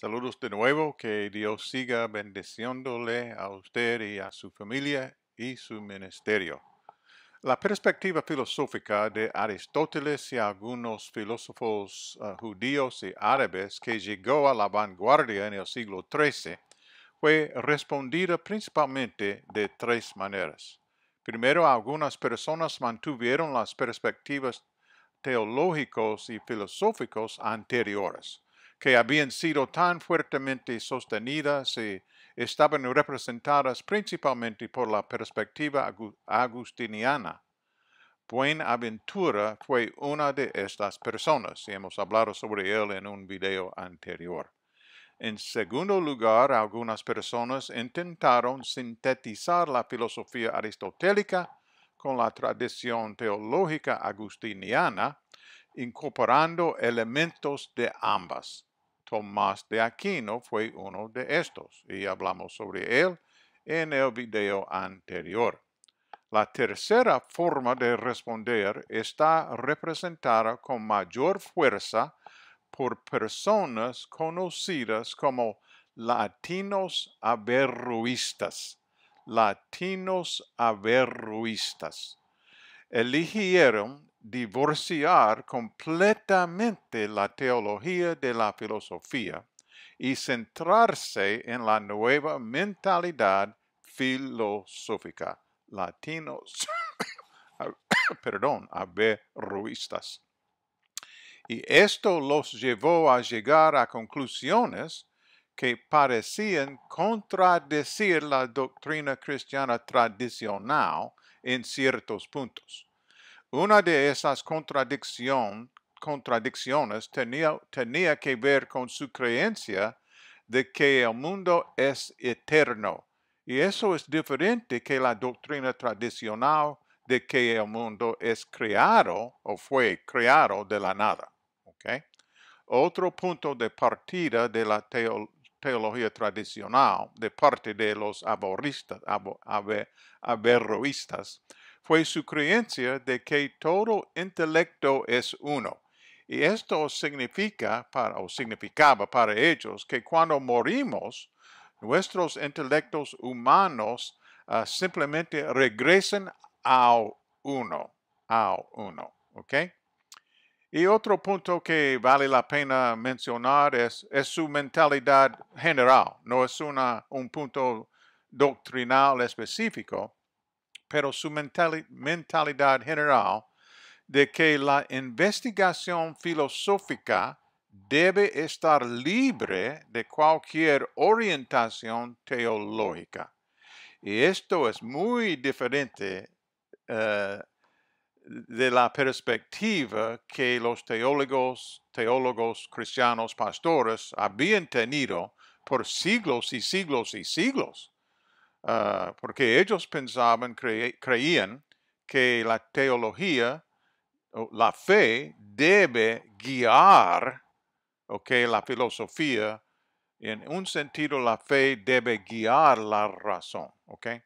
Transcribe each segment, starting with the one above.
Saludos de nuevo, que Dios siga bendeciéndole a usted y a su familia y su ministerio. La perspectiva filosófica de Aristóteles y algunos filósofos ah, judíos y árabes que llegó a la vanguardia en el siglo XIII fue respondida principalmente de tres maneras. Primero, algunas personas mantuvieron las perspectivas teológicos y filosóficos anteriores que habían sido tan fuertemente sostenidas y estaban representadas principalmente por la perspectiva agustiniana. Buenaventura fue una de estas personas y hemos hablado sobre él en un video anterior. En segundo lugar, algunas personas intentaron sintetizar la filosofía aristotélica con la tradición teológica agustiniana, incorporando elementos de ambas. Tomás de Aquino fue uno de estos y hablamos sobre él en el video anterior. La tercera forma de responder está representada con mayor fuerza por personas conocidas como latinos averruistas. Latinos averruistas eligieron divorciar completamente la teología de la filosofía y centrarse en la nueva mentalidad filosófica. Latinos, perdón, Y esto los llevó a llegar a conclusiones que parecían contradecir la doctrina cristiana tradicional en ciertos puntos. Una de esas contradicciones tenía, que ver con su creencia de que el mundo es eterno. Y eso es diferente que la doctrina tradicional de que el mundo es creado o fue creado de la nada. Otro punto de partida de la teología tradicional de parte de los aborristas, fue su creencia de que todo intelecto es uno. Y esto significa para, o significaba para ellos que cuando morimos, nuestros intelectos humanos ah, simplemente regresen a uno, a uno, ¿ok? Y otro punto que vale la pena mencionar es, es su mentalidad general, no es una, un punto doctrinal específico, pero su mentalidad general de que la investigación filosófica debe estar libre de cualquier orientación teológica. Y esto es muy diferente eh, de la perspectiva que los teólogos, teólogos cristianos, pastores habían tenido por siglos y siglos y siglos. Ah, porque ellos pensaban, creían que la teología, la fe, debe guiar la filosofía. En un sentido, la fe debe guiar la razón. Okay?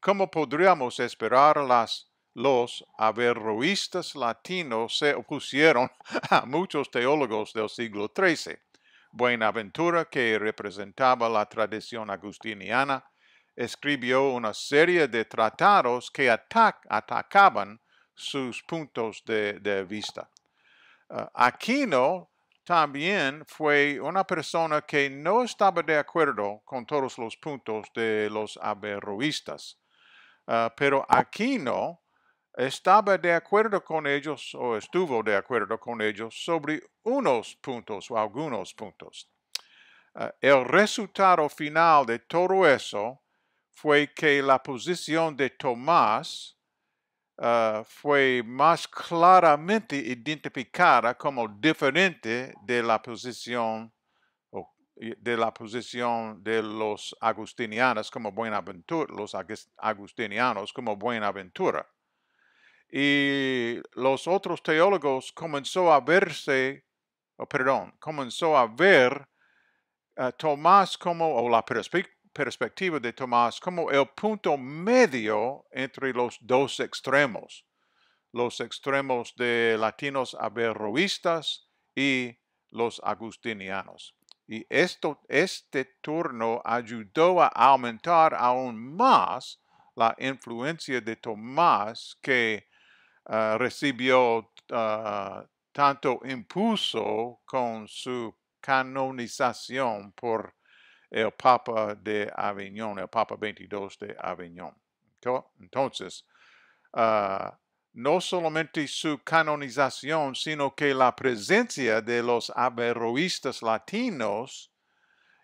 ¿Cómo podríamos esperar los averroístas latinos se opusieron a muchos teólogos del siglo XIII. Buenaventura, que representaba la tradición agustiniana, escribió una serie de tratados que atacaban sus puntos de, vista. Ah, Aquino también fue una persona que no estaba de acuerdo con todos los puntos de los averroístas, ah, pero Aquino estaba de acuerdo con ellos o estuvo de acuerdo con ellos sobre unos puntos o algunos puntos. Ah, el resultado final de todo eso fue que la posición de Tomás ah, fue más claramente identificada como diferente de la posición de la posición de los agustinianos como Buenaventura, los agustinianos como Buenaventura. Y los otros teólogos comenzó a verse, perdón, comenzó a ver a ah, Tomás como, o la perspectiva perspectiva de Tomás como el punto medio entre los dos extremos, los extremos de latinos averroístas y los agustinianos. Y esto, este turno ayudó a aumentar aún más la influencia de Tomás que ah, recibió ah, tanto impulso con su canonización por el Papa de Avignon, el Papa 22 de Avignon. Entonces, ah, no solamente su canonización, sino que la presencia de los averroístas latinos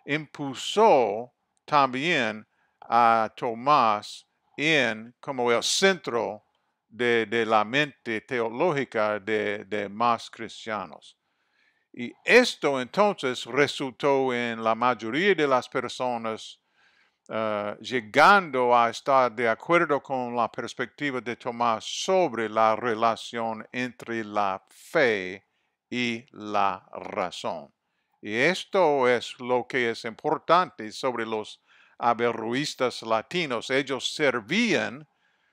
impulsó también a Tomás en como el centro de, la mente teológica de más cristianos. Y esto entonces resultó en la mayoría de las personas ah, llegando a estar de acuerdo con la perspectiva de Tomás sobre la relación entre la fe y la razón. Y esto es lo que es importante sobre los aberruistas latinos. Ellos servían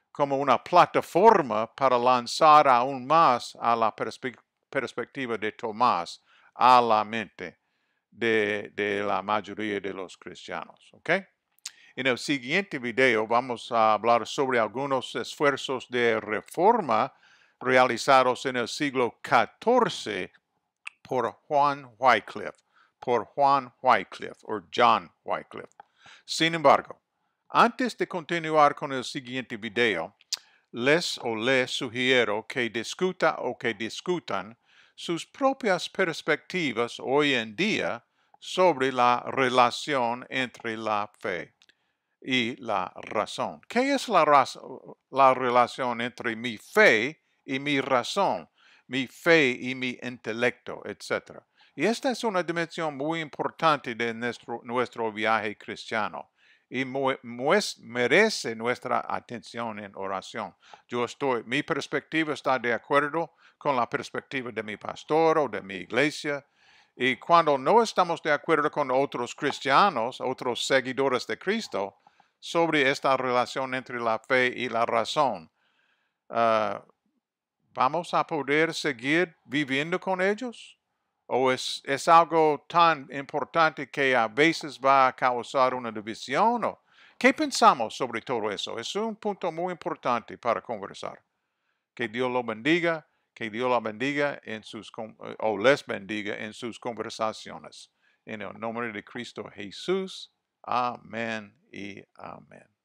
como una plataforma para lanzar aún más a la perspectiva de Tomás a la mente de, la mayoría de los cristianos. ¿okay? En el siguiente video vamos a hablar sobre algunos esfuerzos de reforma realizados en el siglo XIV por Juan Wycliffe, por Juan Wycliffe o John Wycliffe. Sin embargo, antes de continuar con el siguiente video, les o les sugiero que discuta o que discutan sus propias perspectivas hoy en día sobre la relación entre la fe y la razón. ¿Qué es la, relación entre mi fe y mi razón? Mi fe y mi intelecto, etc. Y esta es una dimensión muy importante de nuestro viaje cristiano y merece nuestra atención en oración. Yo estoy, mi perspectiva está de acuerdo con la perspectiva de mi pastor o de mi iglesia. Y cuando no estamos de acuerdo con otros cristianos, otros seguidores de Cristo, sobre esta relación entre la fe y la razón, ah, ¿vamos a poder seguir viviendo con ellos? o es, algo tan importante que a veces va a causar una división. ¿Qué pensamos sobre todo eso? Es un punto muy importante para conversar. Que Dios lo bendiga, que Dios la bendiga en sus, eh, o les bendiga en sus conversaciones. En el nombre de Cristo Jesús. Amén y amén.